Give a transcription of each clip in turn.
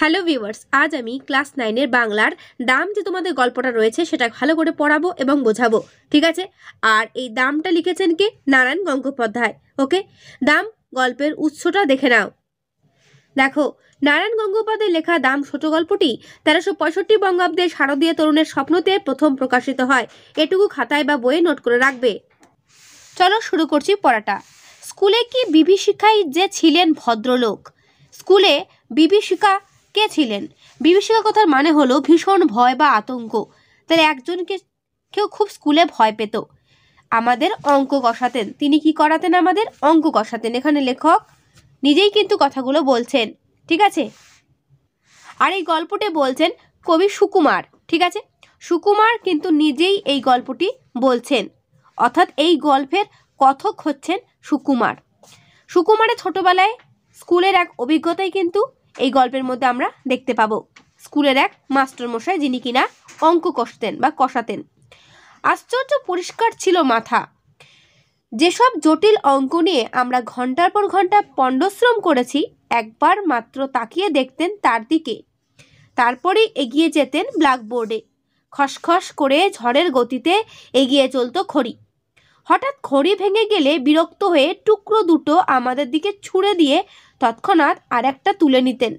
hello viewers আজ আমি class নাইনের বাংলার দাম যে তোমাদের গল্পটা রয়েছে সেটা ভালো করে পড়াবো এবং বোঝাবো ঠিক আছে আর এই দামটা লিখেছেন কে নারায়ণ গঙ্গোপাধ্যায় ওকে দাম গল্পের উৎসটা দেখে নাও দেখো নারায়ণ গঙ্গোপাধ্যায় লেখা দাম ছোট গল্পটি তেরোশো পঁয়ষট্টি বঙ্গাব্দে শারদীয় তরুণের স্বপ্নতে প্রথম প্রকাশিত হয় এটুকু খাতায় বা বইয়ে নোট করে রাখবে চলো শুরু করছি পড়াটা স্কুলে কি বিভীষিকায় যে ছিলেন ভদ্রলোক স্কুলে বিভীষিকা কে ছিলেন বিভীষিকা কথার মানে হলো ভীষণ ভয় বা আতঙ্ক তাহলে একজনকে কেউ খুব স্কুলে ভয় পেত আমাদের অঙ্ক কষাতেন তিনি কি করাতেন আমাদের অঙ্ক কষাতেন এখানে লেখক নিজেই কিন্তু কথাগুলো বলছেন ঠিক আছে আর এই গল্পটি বলছেন কবি সুকুমার ঠিক আছে সুকুমার কিন্তু নিজেই এই গল্পটি বলছেন অর্থাৎ এই গল্পের কথক হচ্ছেন সুকুমার সুকুমারের ছোটোবেলায় স্কুলের এক অভিজ্ঞতাই কিন্তু এই গল্পের মধ্যে আমরা দেখতে পাবো স্কুলের এক মাস্টারমশাই যিনি কিনা অঙ্ক কষতেন বা কষাতেন আশ্চর্য পরিষ্কার ছিল মাথা যেসব জটিল অঙ্ক নিয়ে আমরা ঘন্টার পর ঘন্টা পণ্ডশ্রম করেছি একবার মাত্র তাকিয়ে দেখতেন তার দিকে তারপরে এগিয়ে যেতেন ব্ল্যাকবোর্ডে খসখস করে ঝড়ের গতিতে এগিয়ে চলত খড়ি হঠাৎ খড়ি ভেঙে গেলে বিরক্ত হয়ে টুকরো দুটো আমাদের দিকে ছুঁড়ে দিয়ে তৎক্ষণাৎ আর একটা তুলে নিতেন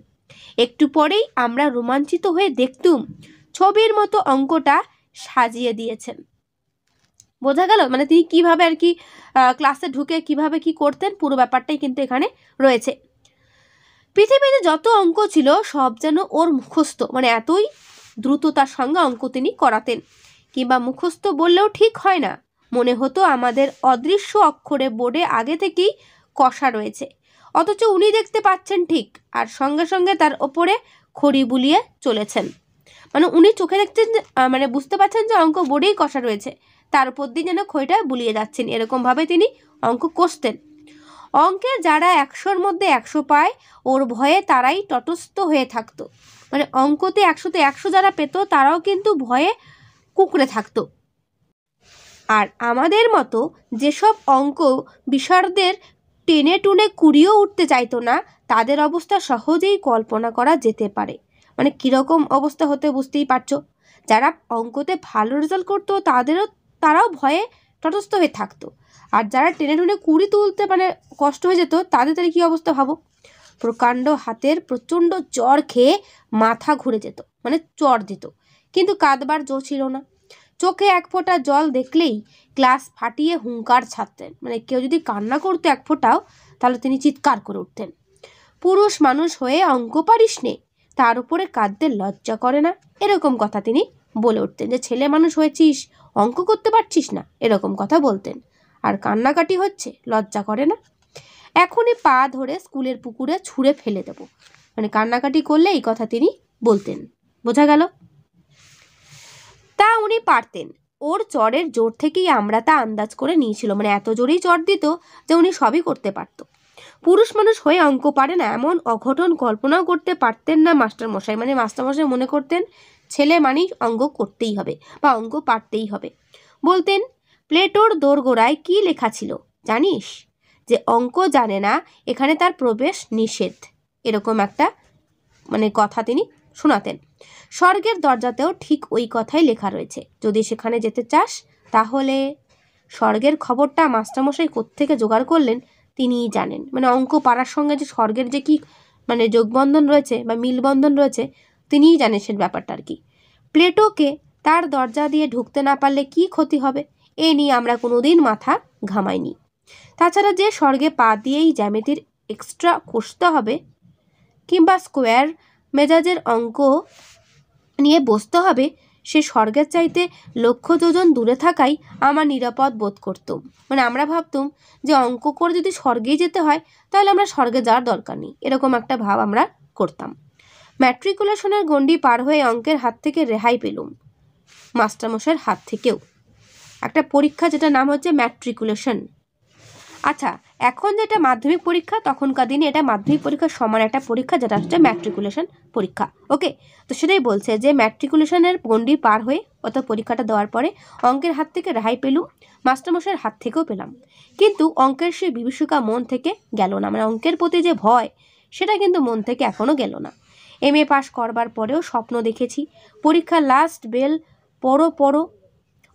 একটু পরেই আমরা রোমাঞ্চিত হয়ে দেখতুম ছবির মতো অঙ্কটা সাজিয়ে দিয়েছেন বোঝা গেল মানে তিনি কিভাবে আর কি ক্লাসে ঢুকে কিভাবে কি করতেন পুরো ব্যাপারটাই কিন্তু এখানে রয়েছে পৃথিবীতে যত অঙ্ক ছিল সব যেন ওর মুখস্থ মানে এতই দ্রুততার সঙ্গে অঙ্ক তিনি করাতেন কিংবা মুখস্থ বললেও ঠিক হয় না মনে হতো আমাদের অদৃশ্য অক্ষরে বোর্ডে আগে থেকেই কষা রয়েছে অথচ উনি দেখতে পাচ্ছেন ঠিক আর সঙ্গে সঙ্গে তার ওপরে খড়ি বুলিয়ে চলেছেন মানে উনি চোখে দেখছেন মানে বুঝতে পারছেন যে অঙ্ক বোর্ডেই কষা রয়েছে তার উপর দিয়ে যেন খড়িটা বুলিয়ে যাচ্ছেন এরকমভাবে তিনি অঙ্ক কষতেন অঙ্কে যারা একশোর মধ্যে একশো পায় ওর ভয়ে তারাই তটস্থ হয়ে থাকতো মানে অঙ্কতে একশোতে একশো যারা পেত তারাও কিন্তু ভয়ে কুকড়ে থাকতো আর আমাদের মতো যেসব অঙ্ক বিশারদের টেনে টুনে কুড়িয়েও উঠতে চাইতো না তাদের অবস্থা সহজেই কল্পনা করা যেতে পারে মানে কীরকম অবস্থা হতে বুঝতেই পারছো যারা অঙ্কতে ভালো রেজাল্ট করতো তাদেরও তারাও ভয়ে তটস্থ হয়ে থাকতো আর যারা টেনে টুনে কুড়ি তুলতে মানে কষ্ট হয়ে যেত তাদের তাহলে কী অবস্থা ভাবো প্রকাণ্ড হাতের প্রচণ্ড চর খেয়ে মাথা ঘুরে যেত মানে চর দিত কিন্তু কাঁদবার জো ছিল না চোখে এক ফোঁটা জল দেখলেই ক্লাস ফাটিয়ে হুঙ্কার ছাড়তেন মানে কেউ যদি কান্না করতো এক ফোঁটাও তাহলে তিনি চিৎকার করে উঠতেন পুরুষ মানুষ হয়ে অঙ্ক পারিস নে তার উপরে কাঁদতে লজ্জা করে না এরকম কথা তিনি বলে উঠতেন যে ছেলে মানুষ হয়েছিস অঙ্ক করতে পারছিস না এরকম কথা বলতেন আর কান্নাকাটি হচ্ছে লজ্জা করে না এখনই পা ধরে স্কুলের পুকুরে ছুঁড়ে ফেলে দেব মানে কান্নাকাটি করলে এই কথা তিনি বলতেন বোঝা গেল তা উনি পারতেন ওর চরের জোর থেকেই আমরা তা আন্দাজ করে নিয়েছিল মানে এত জোরেই চর দিত যে উনি সবই করতে পারতো পুরুষ মানুষ হয়ে অঙ্ক পারে না এমন অঘটন কল্পনাও করতে পারতেন না মাস্টারমশাই মানে মাস্টারমশাই মনে করতেন ছেলে মানেই অঙ্ক করতেই হবে বা অঙ্ক পারতেই হবে বলতেন প্লেটোর দোরগোড়ায় কি লেখা ছিল জানিস যে অঙ্ক জানে না এখানে তার প্রবেশ নিষেধ এরকম একটা মানে কথা তিনি শোনাতেন স্বর্গের দরজাতেও ঠিক ওই কথাই লেখা রয়েছে যদি সেখানে যেতে চাস তাহলে স্বর্গের খবরটা মাস্টারমশাই কোত্থেকে জোগাড় করলেন তিনিই জানেন মানে অঙ্ক পাড়ার সঙ্গে যে স্বর্গের যে কি মানে যোগবন্ধন রয়েছে বা মিলবন্ধন রয়েছে তিনিই জানেন সে ব্যাপারটা আর কি প্লেটোকে তার দরজা দিয়ে ঢুকতে না পারলে কি ক্ষতি হবে এ নিয়ে আমরা কোনোদিন মাথা ঘামাইনি তাছাড়া যে স্বর্গে পা দিয়েই জ্যামিতির এক্সট্রা কষতে হবে কিংবা স্কোয়ার মেজাজের অঙ্ক নিয়ে বসতে হবে সে স্বর্গের চাইতে লক্ষ যোজন দূরে থাকাই আমার নিরাপদ বোধ করতুম মানে আমরা ভাবতুম যে অঙ্ক করে যদি স্বর্গেই যেতে হয় তাহলে আমরা স্বর্গে যাওয়ার দরকার নেই এরকম একটা ভাব আমরা করতাম ম্যাট্রিকুলেশনের গণ্ডি পার হয়ে অঙ্কের হাত থেকে রেহাই পেলুম মাস্টারমশাইয়ের হাত থেকেও একটা পরীক্ষা যেটা নাম হচ্ছে ম্যাট্রিকুলেশন আচ্ছা এখন যেটা মাধ্যমিক পরীক্ষা তখনকার দিনে এটা মাধ্যমিক পরীক্ষার সমান একটা পরীক্ষা যেটা হচ্ছে ম্যাট্রিকুলেশন পরীক্ষা ওকে তো সেটাই বলছে যে ম্যাট্রিকুলেশনের গণ্ডি পার হয়ে অর্থাৎ পরীক্ষাটা দেওয়ার পরে অঙ্কের হাত থেকে রেহাই পেলুম মাস্টারমশাইয়ের হাত থেকেও পেলাম কিন্তু অঙ্কের সেই বিভীষিকা মন থেকে গেল না মানে অঙ্কের প্রতি যে ভয় সেটা কিন্তু মন থেকে এখনও গেল না এম এ পাশ করবার পরেও স্বপ্ন দেখেছি পরীক্ষা লাস্ট বেল পড়ো পড়ো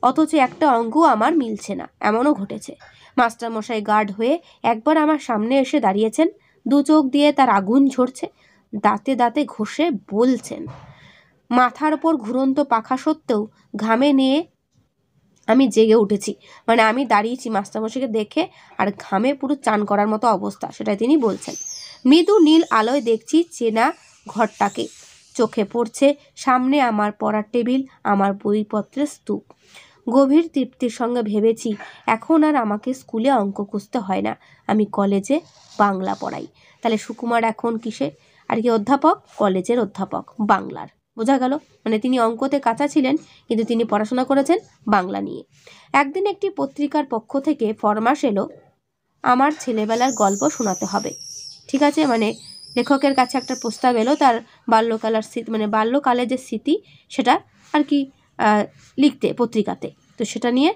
অথচ একটা অঙ্ক আমার মিলছে না এমনও ঘটেছে মাস্টারমশাই গার্ড হয়ে একবার আমার সামনে এসে দাঁড়িয়েছেন দু চোখ দিয়ে তার আগুন ঝরছে দাঁতে দাঁতে ঘষে বলছেন মাথার ওপর ঘুরন্ত পাখা সত্ত্বেও ঘামে নিয়ে আমি জেগে উঠেছি মানে আমি দাঁড়িয়েছি মাস্টারমশাইকে দেখে আর ঘামে পুরো চান করার মতো অবস্থা সেটা তিনি বলছেন মৃদু নীল আলোয় দেখছি চেনা ঘরটাকে চোখে পড়ছে সামনে আমার পড়ার টেবিল আমার বইপত্রের স্তূপ গভীর তৃপ্তির সঙ্গে ভেবেছি এখন আর আমাকে স্কুলে অঙ্ক কষতে হয় না আমি কলেজে বাংলা পড়াই তাহলে সুকুমার এখন কিসে আর কি অধ্যাপক কলেজের অধ্যাপক বাংলার বোঝা গেল মানে তিনি অঙ্কতে কাঁচা ছিলেন কিন্তু তিনি পড়াশোনা করেছেন বাংলা নিয়ে একদিন একটি পত্রিকার পক্ষ থেকে ফরমাস এলো আমার ছেলেবেলার গল্প শোনাতে হবে ঠিক আছে মানে লেখকের কাছে একটা প্রস্তাব এলো তার বাল্যকালার স্মৃতি মানে বাল্যকালের যে স্মৃতি সেটা আর কি লিখতে পত্রিকাতে তো সেটা নিয়ে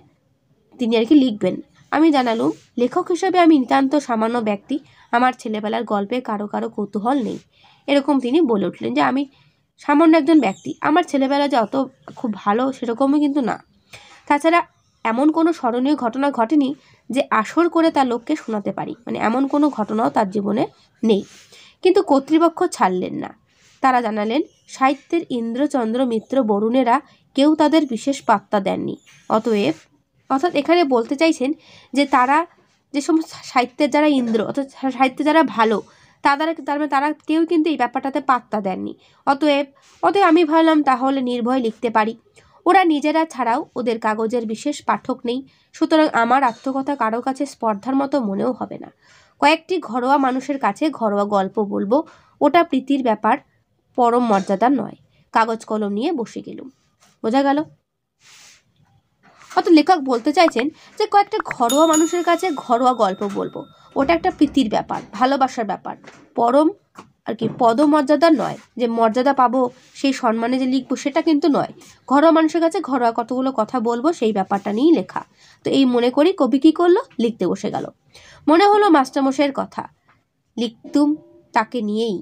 তিনি আর কি লিখবেন আমি জানালুম লেখক হিসাবে আমি নিতান্ত সামান্য ব্যক্তি আমার ছেলেবেলার গল্পে কারো কারো কৌতূহল নেই এরকম তিনি বলে উঠলেন যে আমি সামান্য একজন ব্যক্তি আমার ছেলেবেলা যে অত খুব ভালো সেরকমও কিন্তু না তাছাড়া এমন কোনো স্মরণীয় ঘটনা ঘটেনি যে আসর করে তার লোককে শোনাতে পারি মানে এমন কোনো ঘটনাও তার জীবনে নেই কিন্তু কর্তৃপক্ষ ছাড়লেন না তারা জানালেন সাহিত্যের ইন্দ্রচন্দ্র মিত্র বরুণেরা কেউ তাদের বিশেষ পাত্তা দেননি অতএব অর্থাৎ এখানে বলতে চাইছেন যে তারা যে সমস্ত সাহিত্যের যারা ইন্দ্র অর্থাৎ সাহিত্যে যারা ভালো তাদের তার মানে তারা কেউ কিন্তু এই ব্যাপারটাতে পাত্তা দেননি অতএব অতএব আমি ভাবলাম তাহলে নির্ভয় লিখতে পারি ওরা নিজেরা ছাড়াও ওদের কাগজের বিশেষ পাঠক নেই সুতরাং আমার আত্মকথা কারো কাছে স্পর্ধার মতো মনেও হবে না কয়েকটি ঘরোয়া মানুষের কাছে ঘরোয়া গল্প বলবো ওটা প্রীতির ব্যাপার পরম মর্যাদা নয় কাগজ কলম নিয়ে বসে গেলুম বোঝা গেল হয়তো লেখক বলতে চাইছেন যে কয়েকটা ঘরোয়া মানুষের কাছে ঘরোয়া গল্প বলবো ওটা একটা প্রীতির ব্যাপার ভালোবাসার ব্যাপার পরম আর কি পদমর্যাদা নয় যে মর্যাদা পাবো সেই সম্মানে যে লিখবো সেটা কিন্তু নয় ঘরোয়া মানুষের কাছে ঘরোয়া কতগুলো কথা বলবো সেই ব্যাপারটা নিয়েই লেখা তো এই মনে করি কবি কী করলো লিখতে বসে গেল মনে হলো মাস্টারমশাইয়ের কথা লিখতুম তাকে নিয়েই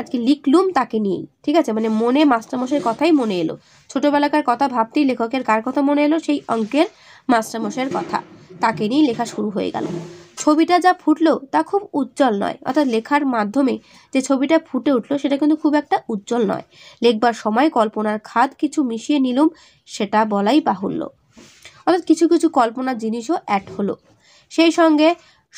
আজকে লিখলুম তাকে নিয়েই ঠিক আছে মানে মনে মাস্টারমশাইয়ের কথাই মনে এলো ছোটোবেলাকার কথা ভাবতেই লেখকের কার কথা মনে এলো সেই অঙ্কের মাস্টারমশাইয়ের কথা তাকে নিয়েই লেখা শুরু হয়ে গেল ছবিটা যা ফুটলো তা খুব উজ্জ্বল নয় অর্থাৎ লেখার মাধ্যমে যে ছবিটা ফুটে উঠলো সেটা কিন্তু খুব একটা উজ্জ্বল নয় লেখবার সময় কল্পনার খাদ কিছু মিশিয়ে নিলুম সেটা বলাই বাহুল্য অর্থাৎ কিছু কিছু কল্পনার জিনিসও অ্যাড হলো সেই সঙ্গে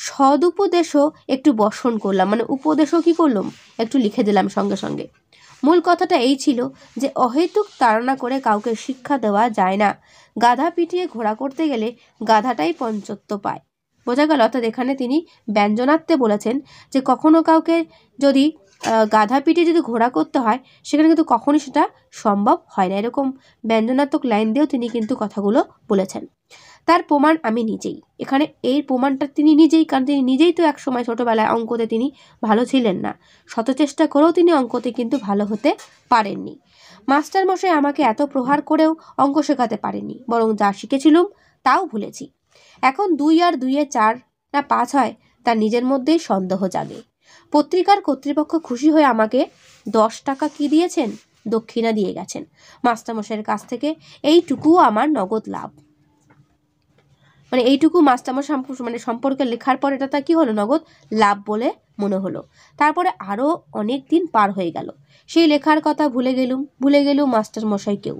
সদুপদেশও একটু বর্ষণ করলাম মানে উপদেশও কী করলাম একটু লিখে দিলাম সঙ্গে সঙ্গে মূল কথাটা এই ছিল যে অহেতুক তাড়না করে কাউকে শিক্ষা দেওয়া যায় না গাধা পিটিয়ে ঘোড়া করতে গেলে গাধাটাই পঞ্চত্ব পায় বোঝা গেল অর্থাৎ এখানে তিনি ব্যঞ্জনাত্মে বলেছেন যে কখনো কাউকে যদি গাধা পিটিয়ে যদি ঘোড়া করতে হয় সেখানে কিন্তু কখনই সেটা সম্ভব হয় না এরকম ব্যঞ্জনাত্মক লাইন দিয়েও তিনি কিন্তু কথাগুলো বলেছেন তার প্রমাণ আমি নিজেই এখানে এই প্রমাণটা তিনি নিজেই কারণ তিনি নিজেই তো একসময় ছোটোবেলায় অঙ্কতে তিনি ভালো ছিলেন না শত চেষ্টা করেও তিনি অঙ্কতে কিন্তু ভালো হতে পারেননি মাস্টারমশাই আমাকে এত প্রহার করেও অঙ্ক শেখাতে পারেনি বরং যা শিখেছিলুম তাও ভুলেছি এখন দুই আর দুইয়ে চার না পাঁচ হয় তার নিজের মধ্যেই সন্দেহ জাগে পত্রিকার কর্তৃপক্ষ খুশি হয়ে আমাকে দশ টাকা কি দিয়েছেন দক্ষিণা দিয়ে গেছেন মাস্টারমশাইয়ের কাছ থেকে এইটুকুও আমার নগদ লাভ মানে এইটুকু মাস্টামা মানে সম্পর্কে লেখার পর এটা তা কী হলো নগদ লাভ বলে মনে হলো তারপরে আরও অনেক দিন পার হয়ে গেল সেই লেখার কথা ভুলে গেলুম ভুলে গেলুম মাস্টার মশাইকেও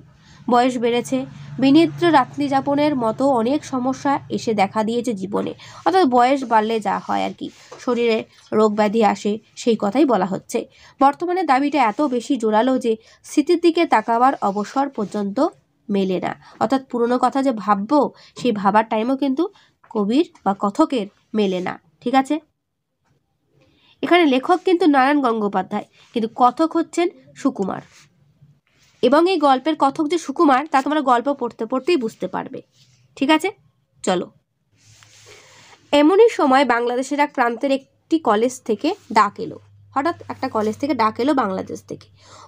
বয়স বেড়েছে বিনিদ্র রাত্রি যাপনের মতো অনেক সমস্যা এসে দেখা দিয়েছে জীবনে অর্থাৎ বয়স বাড়লে যা হয় আর কি শরীরে রোগ ব্যাধি আসে সেই কথাই বলা হচ্ছে বর্তমানে দাবিটা এত বেশি জোরালো যে স্মৃতির দিকে তাকাবার অবসর পর্যন্ত মেলে না অর্থাৎ পুরনো কথা যে ভাববো সেই ভাবার টাইমও কিন্তু কবির বা কথকের মেলে না ঠিক আছে এখানে লেখক কিন্তু নারায়ণ গঙ্গোপাধ্যায় কিন্তু কথক হচ্ছেন সুকুমার এবং এই গল্পের কথক যে সুকুমার তা তোমরা গল্প পড়তে পড়তেই বুঝতে পারবে ঠিক আছে চলো এমনই সময় বাংলাদেশের এক প্রান্তের একটি কলেজ থেকে ডাক এলো হঠাৎ একটা কলেজ থেকে ডাক এলো বাংলাদেশ থেকে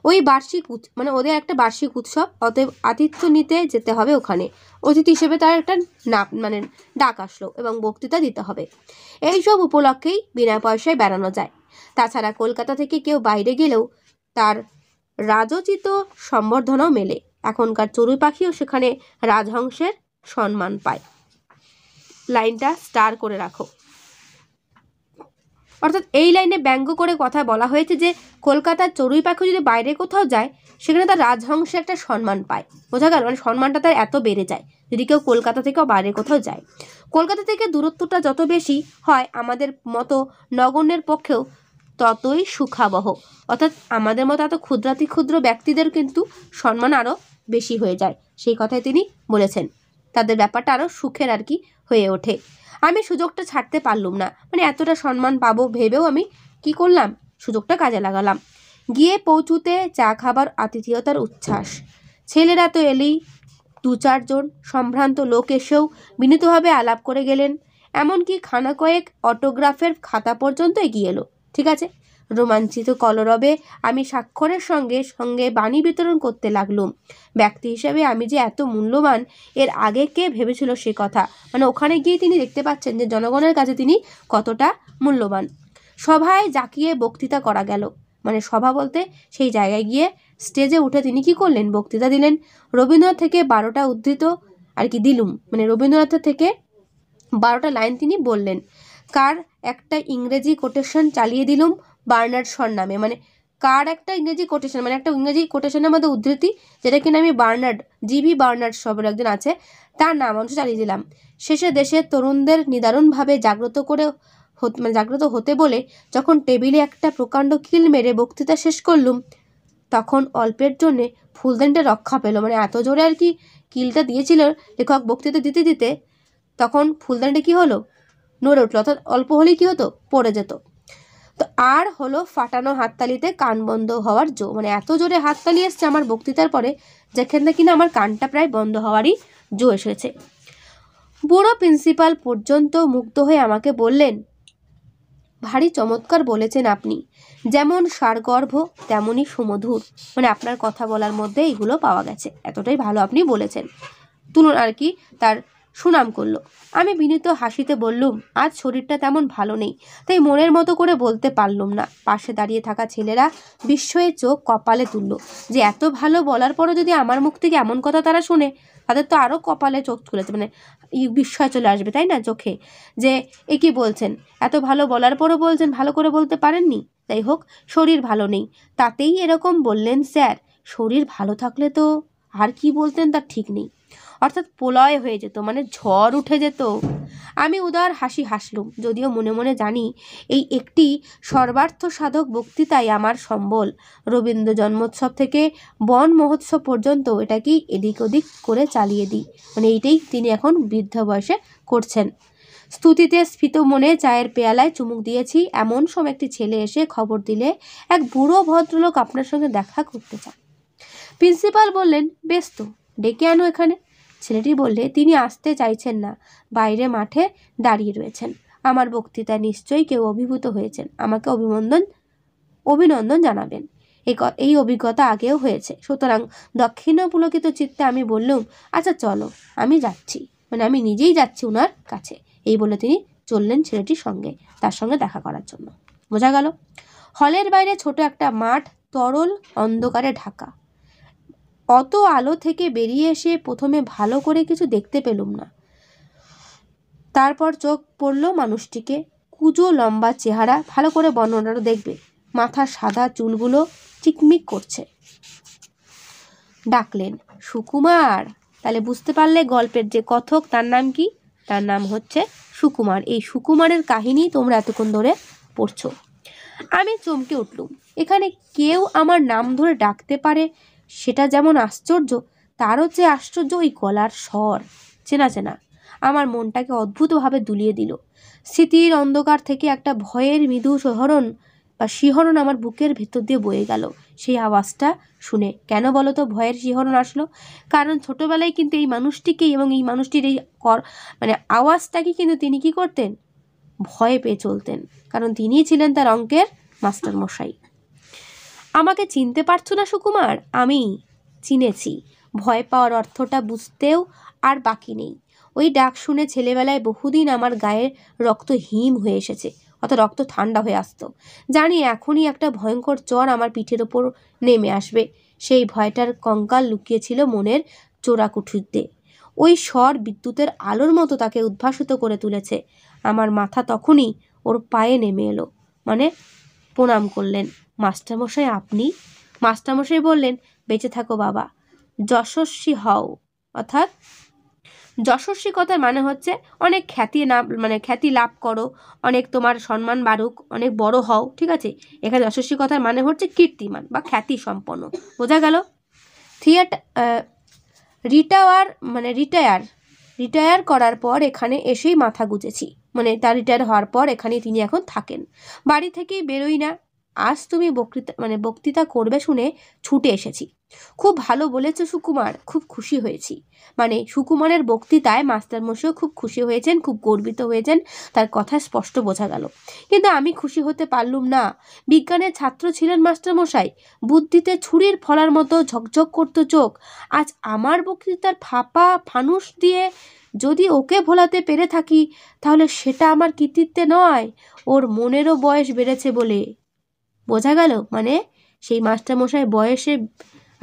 ওই বার্ষিক মানে ওদের একটা বার্ষিক উৎসব অতএব আতিথ্য নিতে যেতে হবে ওখানে অতিথি হিসেবে তার একটা না মানে ডাক আসলো এবং বক্তৃতা দিতে হবে এই সব উপলক্ষেই বিনা পয়সায় বেড়ানো যায় তাছাড়া কলকাতা থেকে কেউ বাইরে গেলেও তার রাজোচিত সম্বর্ধনাও মেলে এখনকার চড়ুই পাখিও সেখানে রাজহংসের সম্মান পায় লাইনটা স্টার করে রাখো অর্থাৎ এই লাইনে ব্যঙ্গ করে কথা বলা হয়েছে যে কলকাতার চড়ুই পাখি যদি বাইরে কোথাও যায় সেখানে তার রাজহংসে একটা সম্মান পায় বোঝা গেল মানে সম্মানটা তার এত বেড়ে যায় যদি কেউ কলকাতা থেকেও বাইরে কোথাও যায় কলকাতা থেকে দূরত্বটা যত বেশি হয় আমাদের মতো নগণ্যের পক্ষেও ততই সুখাবহ অর্থাৎ আমাদের মতো এত ক্ষুদ্রাতি ক্ষুদ্র ব্যক্তিদের কিন্তু সম্মান আরও বেশি হয়ে যায় সেই কথাই তিনি বলেছেন তাদের ব্যাপারটা আরও সুখের আর কি হয়ে ওঠে আমি সুযোগটা ছাড়তে পারলুম না মানে এতটা সম্মান পাবো ভেবেও আমি কি করলাম সুযোগটা কাজে লাগালাম গিয়ে পৌঁছুতে চা খাবার আতিথেয়তার উচ্ছ্বাস ছেলেরা তো এলেই দু চারজন সম্ভ্রান্ত লোক এসেও বিনীতভাবে আলাপ করে গেলেন এমনকি খানা কয়েক অটোগ্রাফের খাতা পর্যন্ত এগিয়ে এলো ঠিক আছে রোমাঞ্চিত কলরবে আমি স্বাক্ষরের সঙ্গে সঙ্গে বাণী বিতরণ করতে লাগলুম ব্যক্তি হিসেবে আমি যে এত মূল্যবান এর আগে কে ভেবেছিল সে কথা মানে ওখানে গিয়ে তিনি দেখতে পাচ্ছেন যে জনগণের কাছে তিনি কতটা মূল্যবান সভায় জাকিয়ে বক্তৃতা করা গেল মানে সভা বলতে সেই জায়গায় গিয়ে স্টেজে উঠে তিনি কি করলেন বক্তৃতা দিলেন রবীন্দ্রনাথ থেকে বারোটা উদ্ধৃত আর কি দিলুম মানে রবীন্দ্রনাথের থেকে বারোটা লাইন তিনি বললেন কার একটা ইংরেজি কোটেশন চালিয়ে দিলুম বার্নার্ড শর নামে মানে কার একটা ইংরেজি কোটেশন মানে একটা ইংরেজি কোটেশনের মধ্যে উদ্ধৃতি যেটা কিনা আমি বার্নার্ড জিবি বার্নার্ড সব একজন আছে তার নাম অংশ চালিয়ে দিলাম শেষে দেশের তরুণদের নিদারুণভাবে জাগ্রত করে মানে জাগ্রত হতে বলে যখন টেবিলে একটা প্রকাণ্ড কিল মেরে বক্তৃতা শেষ করলুম তখন অল্পের জন্যে ফুলদানিটা রক্ষা পেলো মানে এত জোরে আর কি কিলটা দিয়েছিল লেখক বক্তৃতা দিতে দিতে তখন ফুলদানিটা কি হলো নড়ে উঠলো অর্থাৎ অল্প হলেই কী হতো পড়ে যেত তো আর হলো ফাটানো হাততালিতে কান বন্ধ হওয়ার জো মানে এত জোরে হাততালি এসছে আমার বক্তৃতার পরে যেখানে কিনা আমার কানটা প্রায় বন্ধ হওয়ারই জো এসেছে বুড়ো প্রিন্সিপাল পর্যন্ত মুগ্ধ হয়ে আমাকে বললেন ভারী চমৎকার বলেছেন আপনি যেমন সারগর্ভ তেমনই সুমধুর মানে আপনার কথা বলার মধ্যে এইগুলো পাওয়া গেছে এতটাই ভালো আপনি বলেছেন তুলনা আর কি তার সুনাম করল আমি বিনীত হাসিতে বললুম আজ শরীরটা তেমন ভালো নেই তাই মনের মতো করে বলতে পারলুম না পাশে দাঁড়িয়ে থাকা ছেলেরা বিস্ময়ে চোখ কপালে তুলল যে এত ভালো বলার পরও যদি আমার মুখ থেকে এমন কথা তারা শুনে তাদের তো আরও কপালে চোখ তুলেছে মানে বিস্ময় চলে আসবে তাই না চোখে যে এ কি বলছেন এত ভালো বলার পরও বলছেন ভালো করে বলতে পারেননি যাই হোক শরীর ভালো নেই তাতেই এরকম বললেন স্যার শরীর ভালো থাকলে তো আর কি বলতেন তার ঠিক নেই অর্থাৎ প্রলয় হয়ে যেত মানে ঝড় উঠে যেত আমি উদার হাসি হাসলুম যদিও মনে মনে জানি এই একটি সর্বার্থ সাধক বক্তৃতাই আমার সম্বল রবীন্দ্র জন্মোৎসব থেকে বন মহোৎসব পর্যন্ত এটাকেই এদিক ওদিক করে চালিয়ে দিই মানে এইটাই তিনি এখন বৃদ্ধ বয়সে করছেন স্তুতিতে স্ফীত মনে চায়ের পেয়ালায় চুমুক দিয়েছি এমন সময় একটি ছেলে এসে খবর দিলে এক বুড়ো ভদ্রলোক আপনার সঙ্গে দেখা করতে চান প্রিন্সিপাল বললেন বেশ তো ডেকে আনো এখানে ছেলেটি বললে তিনি আসতে চাইছেন না বাইরে মাঠে দাঁড়িয়ে রয়েছেন আমার বক্তৃতা নিশ্চয়ই কেউ অভিভূত হয়েছেন আমাকে অভিনন্দন অভিনন্দন জানাবেন এই অভিজ্ঞতা আগেও হয়েছে সুতরাং দক্ষিণ পুলকিত চিত্তে আমি বললুম আচ্ছা চলো আমি যাচ্ছি মানে আমি নিজেই যাচ্ছি ওনার কাছে এই বলে তিনি চললেন ছেলেটির সঙ্গে তার সঙ্গে দেখা করার জন্য বোঝা গেল হলের বাইরে ছোট একটা মাঠ তরল অন্ধকারে ঢাকা অত আলো থেকে বেরিয়ে এসে প্রথমে ভালো করে কিছু দেখতে পেলুম না তারপর চোখ পড়ল মানুষটিকে কুজো লম্বা চেহারা ভালো করে বর্ণনাটা দেখবে মাথার সাদা চুলগুলো চিকমিক করছে ডাকলেন সুকুমার তাহলে বুঝতে পারলে গল্পের যে কথক তার নাম কি তার নাম হচ্ছে সুকুমার এই সুকুমারের কাহিনী তোমরা এতক্ষণ ধরে পড়ছো আমি চমকে উঠলুম এখানে কেউ আমার নাম ধরে ডাকতে পারে সেটা যেমন আশ্চর্য তারও চেয়ে আশ্চর্য ওই গলার স্বর চেনা চেনা আমার মনটাকে অদ্ভুতভাবে দুলিয়ে দিল স্মৃতির অন্ধকার থেকে একটা ভয়ের মৃদু শহরণ বা শিহরণ আমার বুকের ভেতর দিয়ে বয়ে গেল সেই আওয়াজটা শুনে কেন বলো তো ভয়ের শিহরণ আসলো কারণ ছোটোবেলায় কিন্তু এই মানুষটিকে এবং এই মানুষটির এই কর মানে আওয়াজটাকে কিন্তু তিনি কি করতেন ভয়ে পেয়ে চলতেন কারণ তিনিই ছিলেন তার অঙ্কের মাস্টারমশাই আমাকে চিনতে পারছো না সুকুমার আমি চিনেছি ভয় পাওয়ার অর্থটা বুঝতেও আর বাকি নেই ওই ডাক শুনে ছেলেবেলায় বহুদিন আমার গায়ের রক্ত হিম হয়ে এসেছে অত রক্ত ঠান্ডা হয়ে আসতো জানি এখনই একটা ভয়ঙ্কর চর আমার পিঠের ওপর নেমে আসবে সেই ভয়টার কঙ্কাল লুকিয়েছিল মনের চোরাকুঠুরতে ওই স্বর বিদ্যুতের আলোর মতো তাকে উদ্ভাসিত করে তুলেছে আমার মাথা তখনই ওর পায়ে নেমে এলো মানে প্রণাম করলেন মাস্টারমশাই আপনি মাস্টারমশাই বললেন বেঁচে থাকো বাবা যশস্বী হও অর্থাৎ যশস্বী কথার মানে হচ্ছে অনেক খ্যাতি না মানে খ্যাতি লাভ করো অনেক তোমার সম্মান বাড়ুক অনেক বড় হও ঠিক আছে এখানে যশস্বী কথার মানে হচ্ছে কীর্তিমান বা খ্যাতি সম্পন্ন বোঝা গেল থিয়েটার রিটায়ার মানে রিটায়ার রিটায়ার করার পর এখানে এসেই মাথা গুজেছি মানে তার রিটায়ার হওয়ার পর এখানে তিনি এখন থাকেন বাড়ি থেকে বেরোই না আজ তুমি বক্তৃতা মানে বক্তৃতা করবে শুনে ছুটে এসেছি খুব ভালো বলেছে সুকুমার খুব খুশি হয়েছি মানে সুকুমারের বক্তৃতায় মাস্টারমশাইও খুব খুশি হয়েছেন খুব গর্বিত হয়েছেন তার কথা স্পষ্ট বোঝা গেল কিন্তু আমি খুশি হতে পারলুম না বিজ্ঞানের ছাত্র ছিলেন মাস্টারমশাই বুদ্ধিতে ছুরির ফলার মতো ঝকঝক করত চোখ আজ আমার বক্তৃতার ফাঁপা ফানুষ দিয়ে যদি ওকে ভোলাতে পেরে থাকি তাহলে সেটা আমার কৃতিত্বে নয় ওর মনেরও বয়স বেড়েছে বলে বোঝা গেল মানে সেই মাস্টারমশাই বয়সে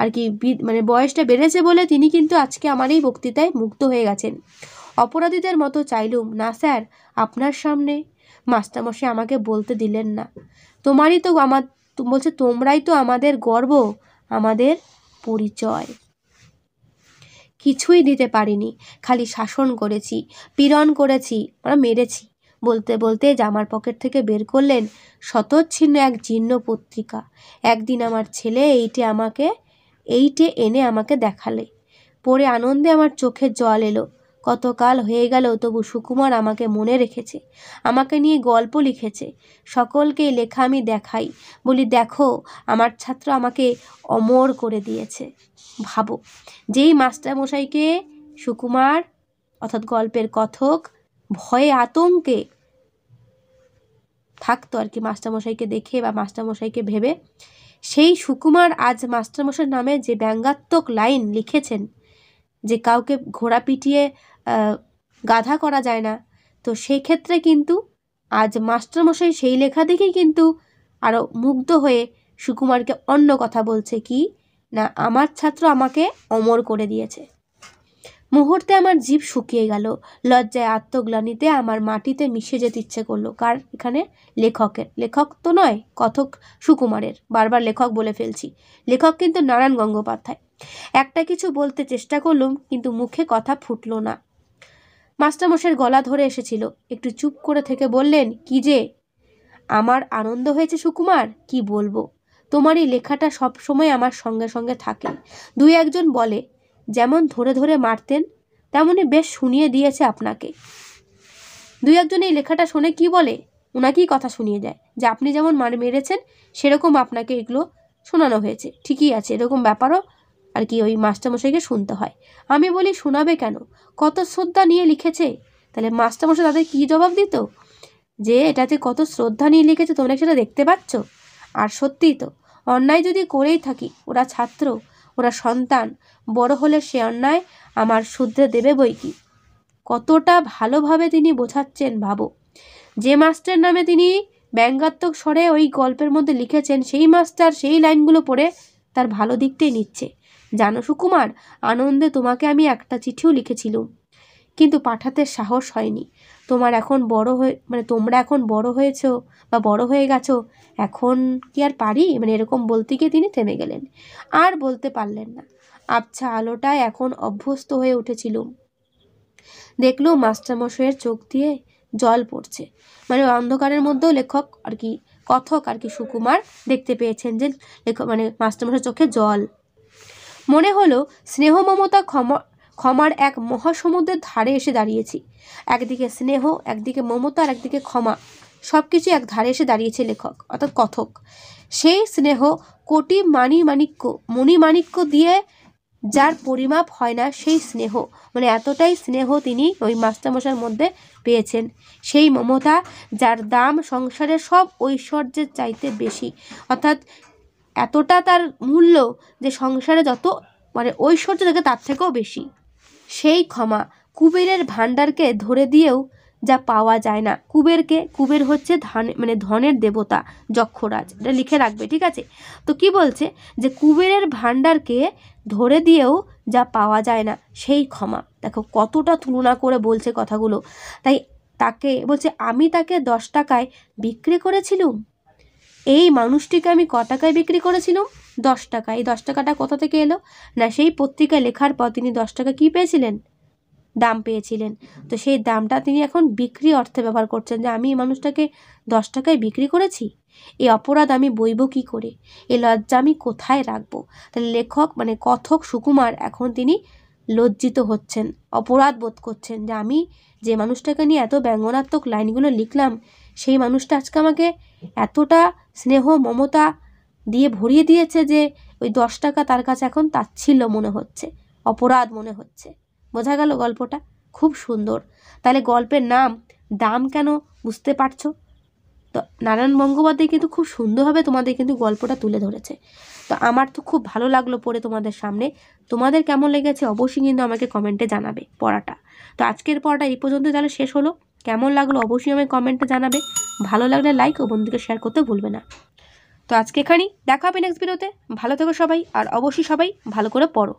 আর কি মানে বয়সটা বেড়েছে বলে তিনি কিন্তু আজকে আমার এই বক্তৃতায় মুক্ত হয়ে গেছেন অপরাধীদের মতো চাইলুম না স্যার আপনার সামনে মাস্টারমশাই আমাকে বলতে দিলেন না তোমারই তো আমার বলছে তোমরাই তো আমাদের গর্ব আমাদের পরিচয় কিছুই দিতে পারিনি খালি শাসন করেছি পীড়ন করেছি আমরা মেরেছি বলতে বলতে জামার পকেট থেকে বের করলেন শতচ্ছিন্ন এক জীর্ণ পত্রিকা একদিন আমার ছেলে এইটে আমাকে এইটে এনে আমাকে দেখালে পড়ে আনন্দে আমার চোখে জল এলো কতকাল হয়ে গেল তবু সুকুমার আমাকে মনে রেখেছে আমাকে নিয়ে গল্প লিখেছে সকলকেই লেখা আমি দেখাই বলি দেখো আমার ছাত্র আমাকে অমর করে দিয়েছে ভাবো যেই মাস্টারমশাইকে সুকুমার অর্থাৎ গল্পের কথক ভয়ে আতঙ্কে থাকতো আর কি মাস্টারমশাইকে দেখে বা মাস্টারমশাইকে ভেবে সেই সুকুমার আজ মাস্টারমশাই নামে যে ব্যঙ্গাত্মক লাইন লিখেছেন যে কাউকে ঘোড়া পিটিয়ে গাধা করা যায় না তো সেই ক্ষেত্রে কিন্তু আজ মাস্টারমশাই সেই লেখা দেখেই কিন্তু আরও মুগ্ধ হয়ে সুকুমারকে অন্য কথা বলছে কি না আমার ছাত্র আমাকে অমর করে দিয়েছে মুহূর্তে আমার জীব শুকিয়ে গেল লজ্জায় আত্মগ্লানিতে আমার মাটিতে মিশে যেতে ইচ্ছে করলো কার এখানে লেখকের লেখক তো নয় কথক সুকুমারের বারবার লেখক বলে ফেলছি লেখক কিন্তু নারায়ণ গঙ্গোপাধ্যায় একটা কিছু বলতে চেষ্টা করলুম কিন্তু মুখে কথা ফুটল না মাস্টারমশের গলা ধরে এসেছিল একটু চুপ করে থেকে বললেন কি যে আমার আনন্দ হয়েছে সুকুমার কি বলবো তোমার এই লেখাটা সব সময় আমার সঙ্গে সঙ্গে থাকে দুই একজন বলে যেমন ধরে ধরে মারতেন তেমনি বেশ শুনিয়ে দিয়েছে আপনাকে দুই একজন এই লেখাটা শুনে কি বলে ওনাকেই কথা শুনিয়ে যায় যে আপনি যেমন মার মেরেছেন সেরকম আপনাকে এগুলো শোনানো হয়েছে ঠিকই আছে এরকম ব্যাপারও আর কি ওই মাস্টারমশাইকে শুনতে হয় আমি বলি শোনাবে কেন কত শ্রদ্ধা নিয়ে লিখেছে তাহলে মাস্টারমশাই তাদের কি জবাব দিত যে এটাতে কত শ্রদ্ধা নিয়ে লিখেছে তোমরা সেটা দেখতে পাচ্ছ আর সত্যিই তো অন্যায় যদি করেই থাকি ওরা ছাত্র ওরা সন্তান বড় হলে সে অন্যায় আমার শুদ্ধে দেবে বই কি কতটা ভালোভাবে তিনি বোঝাচ্ছেন ভাবো যে মাস্টার নামে তিনি ব্যঙ্গাত্মক স্বরে ওই গল্পের মধ্যে লিখেছেন সেই মাস্টার সেই লাইনগুলো পড়ে তার ভালো দিকটাই নিচ্ছে জানো সুকুমার আনন্দে তোমাকে আমি একটা চিঠিও লিখেছিলুম কিন্তু পাঠাতে সাহস হয়নি তোমার এখন বড় হয়ে মানে তোমরা এখন বড় হয়েছ বা বড় হয়ে গেছো এখন কি আর পারি মানে এরকম বলতে গিয়ে তিনি থেমে গেলেন আর বলতে পারলেন না আবছা আলোটায় এখন অভ্যস্ত হয়ে উঠেছিলুম দেখলো মাস্টারমশাইয়ের চোখ দিয়ে জল পড়ছে মানে অন্ধকারের মধ্যেও লেখক আর কি কথক আর কি সুকুমার দেখতে পেয়েছেন যে লেখক মানে মাস্টারমশয়ের চোখে জল মনে হলো স্নেহ মমতা ক্ষমা ক্ষমার এক মহাসমুদ্রের ধারে এসে দাঁড়িয়েছি একদিকে স্নেহ একদিকে মমতা আর একদিকে ক্ষমা সব কিছু এক ধারে এসে দাঁড়িয়েছে লেখক অর্থাৎ কথক সেই স্নেহ কোটি মানি মাণিক্য মণিমাণিক্য দিয়ে যার পরিমাপ হয় না সেই স্নেহ মানে এতটাই স্নেহ তিনি ওই মাস্টারমশার মধ্যে পেয়েছেন সেই মমতা যার দাম সংসারে সব ঐশ্বর্যের চাইতে বেশি অর্থাৎ এতটা তার মূল্য যে সংসারে যত মানে ঐশ্বর্য থাকে তার থেকেও বেশি সেই ক্ষমা কুবেরের ভাণ্ডারকে ধরে দিয়েও যা পাওয়া যায় না কুবেরকে কুবের হচ্ছে ধান মানে ধনের দেবতা যক্ষরাজ এটা লিখে রাখবে ঠিক আছে তো কি বলছে যে কুবেরের ভাণ্ডারকে ধরে দিয়েও যা পাওয়া যায় না সেই ক্ষমা দেখো কতটা তুলনা করে বলছে কথাগুলো তাই তাকে বলছে আমি তাকে দশ টাকায় বিক্রি করেছিলুম এই মানুষটিকে আমি ক টাকায় বিক্রি করেছিলাম দশ টাকা এই দশ টাকাটা কোথা থেকে এলো না সেই পত্রিকায় লেখার পর তিনি দশ টাকা কী পেয়েছিলেন দাম পেয়েছিলেন তো সেই দামটা তিনি এখন বিক্রি অর্থে ব্যবহার করছেন যে আমি এই মানুষটাকে দশ টাকায় বিক্রি করেছি এই অপরাধ আমি বইব কি করে এই লজ্জা আমি কোথায় রাখবো তাহলে লেখক মানে কথক সুকুমার এখন তিনি লজ্জিত হচ্ছেন অপরাধ বোধ করছেন যে আমি যে মানুষটাকে নিয়ে এত ব্যঙ্গনাত্মক লাইনগুলো লিখলাম সেই মানুষটা আজকে আমাকে এতটা স্নেহ মমতা দিয়ে ভরিয়ে দিয়েছে যে ওই দশ টাকা তার কাছে এখন তাচ্ছিল্য মনে হচ্ছে অপরাধ মনে হচ্ছে বোঝা গেল গল্পটা খুব সুন্দর তাহলে গল্পের নাম দাম কেন বুঝতে পারছো তো নারায়ণ বঙ্গোপাধ্যায় কিন্তু খুব সুন্দরভাবে তোমাদের কিন্তু গল্পটা তুলে ধরেছে তো আমার তো খুব ভালো লাগলো পড়ে তোমাদের সামনে তোমাদের কেমন লেগেছে অবশ্যই কিন্তু আমাকে কমেন্টে জানাবে পড়াটা তো আজকের পড়াটা এই পর্যন্ত তাহলে শেষ হলো কেমন লাগলো অবশ্যই আমাকে কমেন্টে জানাবে ভালো লাগলে লাইক ও বন্ধুকে শেয়ার করতে ভুলবে না তো আজকে এখানেই দেখা হবে নেক্সট ভিডিওতে ভালো থেকো সবাই আর অবশ্যই সবাই ভালো করে পড়ো